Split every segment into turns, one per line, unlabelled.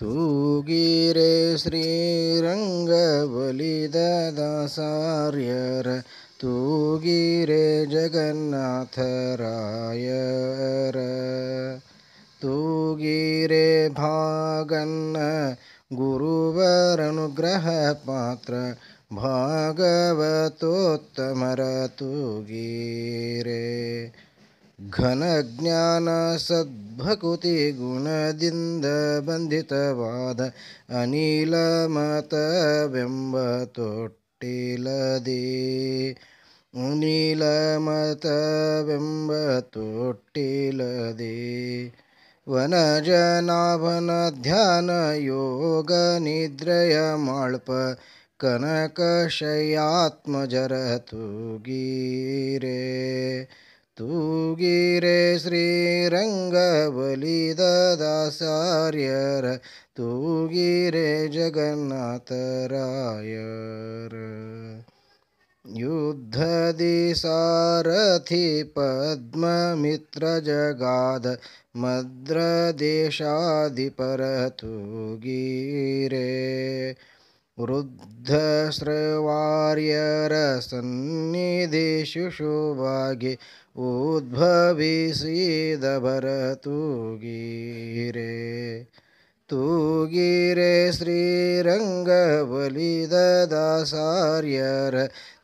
ತೂಗಿರೆ ಶ್ರೀರಂಗಬಲಿದ ದಾಸಾರ್ಯರ ತೂಗಿರೆ ಜಗನ್ನಾಥರಾಯರ ತೂಗಿರೆ ಭಾಗನ್ನ ಗುರುವರನುಗ್ರಹ ಪಾತ್ರ ಭಾಗವತೋತ್ತಮರ ತೂಗಿರೆ ಘನಜ್ಞಾನ ಸದ್ಭಕುತಿ ಗುಣದಿಂದ ಬಂಧಿತವಾದ ಅನಿಲ ಮತವೆಂಬ ತೊಟ್ಟಿಲದಿ ಅನಿಲ ಮತವೆಂಬ ತೊಟ್ಟಿಲದಿ ವನಜನಾಭನ ಧ್ಯಾನ ಯೋಗ ನಿದ್ರೆಯ ಮಾಳ್ಪ ಕನಕಶಯಾತ್ಮಜರ ತೂಗೀರೆ तूगिरे गीरे तूगिरे जगन्नाथरायर युद्धदिसारथि पद्ममित्रजगाद मद्रदेशादिपरः तु ವೃದ್ಧಸ್ರವಾರ್ಯರಸನ್ನಿಧಿಶು ಶುಭಾಗಿ ಉದ್ಭವಿಸಿದ ಭರ ತೂಗಿರೆ ಶ್ರೀರಂಗ ಬಲಿದ ದಾಸಾರ್ಯರ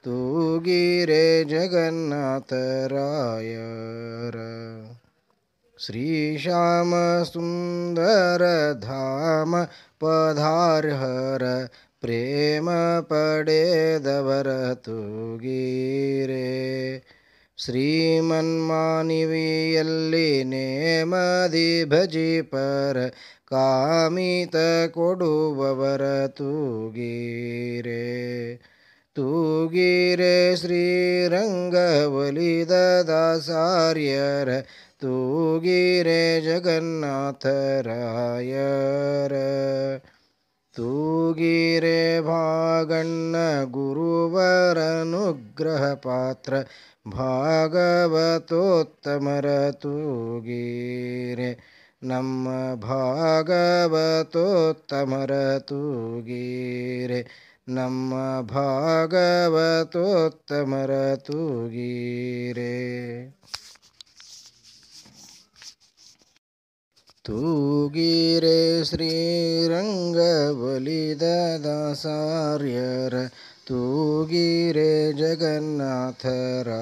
ತೂಗಿರೆ ಜಗನ್ನಾಥರಾಯರ ಪ್ರೇಮ पधार्हर ಪ್ರೇಮ ಪಡೆದವರ तूगीरे ಶ್ರೀಮನ್ಮಾನಿವಿಯಲ್ಲಿ ನೇಮದಿ ಪರ ಕಾಮಿತ ಕೊಡುವವರ ತೂಗೀರೆ ತೂಗೀರೆ ಶ್ರೀರಂಗ ಒಲಿದ ದಾಸಾರ್ಯ गिरे जगन्नाथरायर ತೂಗೀರೆ ಭಾಗಣ್ಣ ಗುರುವರನುಗ್ರಹ ಪಾತ್ರ ಭಾಗವತೋತ್ತಮರ ತೂಗಿರೆ ನಮ್ಮ ಭಾಗವತೋತ್ತಮರ ತೂಗಿರೆ ನಮ್ಮ ಭಾಗವತೋತ್ತಮರ ತೂಗಿರೆ ತೂಗಿರೆ ಶ್ರೀರಂಗಬಲಿದ ದಾಸಾರ್ಯರ ತೂಗಿರೆ ಜಗನ್ನಾಥರಾಯರ